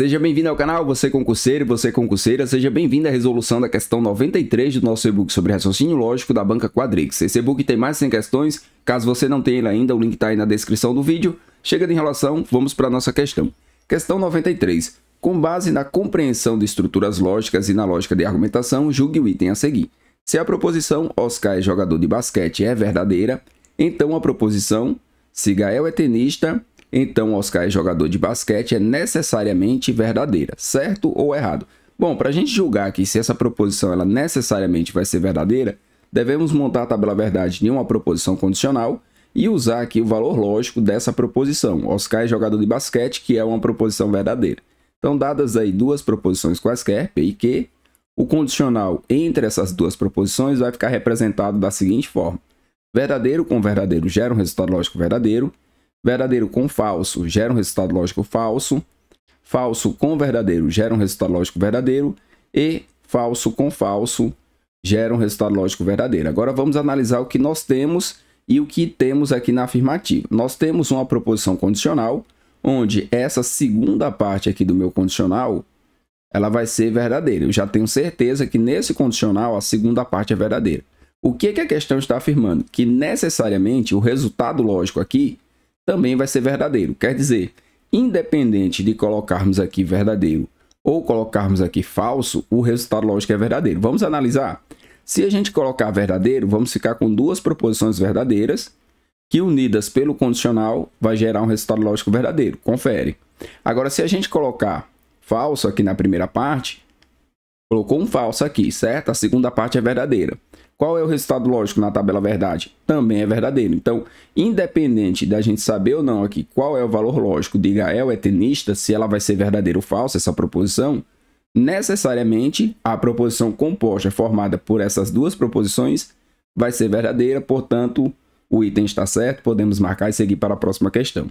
Seja bem-vindo ao canal, você concurseiro e você concurseira, seja bem-vindo à resolução da questão 93 do nosso e-book sobre raciocínio lógico da banca Quadrix. Esse e-book tem mais 100 questões, caso você não tenha ele ainda, o link está aí na descrição do vídeo. Chega de enrolação, vamos para a nossa questão. Questão 93. Com base na compreensão de estruturas lógicas e na lógica de argumentação, julgue o item a seguir. Se a proposição Oscar é jogador de basquete é verdadeira, então a proposição se Gael é tenista então, Oscar é jogador de basquete é necessariamente verdadeira, certo ou errado? Bom, para a gente julgar aqui se essa proposição ela necessariamente vai ser verdadeira, devemos montar a tabela verdade de uma proposição condicional e usar aqui o valor lógico dessa proposição. Oscar é jogador de basquete, que é uma proposição verdadeira. Então, dadas aí duas proposições quaisquer, P e Q, o condicional entre essas duas proposições vai ficar representado da seguinte forma. Verdadeiro com verdadeiro gera um resultado lógico verdadeiro, Verdadeiro com falso gera um resultado lógico falso. Falso com verdadeiro gera um resultado lógico verdadeiro. E falso com falso gera um resultado lógico verdadeiro. Agora vamos analisar o que nós temos e o que temos aqui na afirmativa. Nós temos uma proposição condicional, onde essa segunda parte aqui do meu condicional, ela vai ser verdadeira. Eu já tenho certeza que nesse condicional a segunda parte é verdadeira. O que, que a questão está afirmando? Que necessariamente o resultado lógico aqui também vai ser verdadeiro. Quer dizer, independente de colocarmos aqui verdadeiro ou colocarmos aqui falso, o resultado lógico é verdadeiro. Vamos analisar? Se a gente colocar verdadeiro, vamos ficar com duas proposições verdadeiras que unidas pelo condicional vai gerar um resultado lógico verdadeiro. Confere. Agora, se a gente colocar falso aqui na primeira parte, colocou um falso aqui, certo? A segunda parte é verdadeira. Qual é o resultado lógico na tabela verdade? Também é verdadeiro. Então, independente da gente saber ou não aqui qual é o valor lógico de Gael é tenista, se ela vai ser verdadeira ou falsa, essa proposição, necessariamente a proposição composta formada por essas duas proposições vai ser verdadeira, portanto, o item está certo, podemos marcar e seguir para a próxima questão.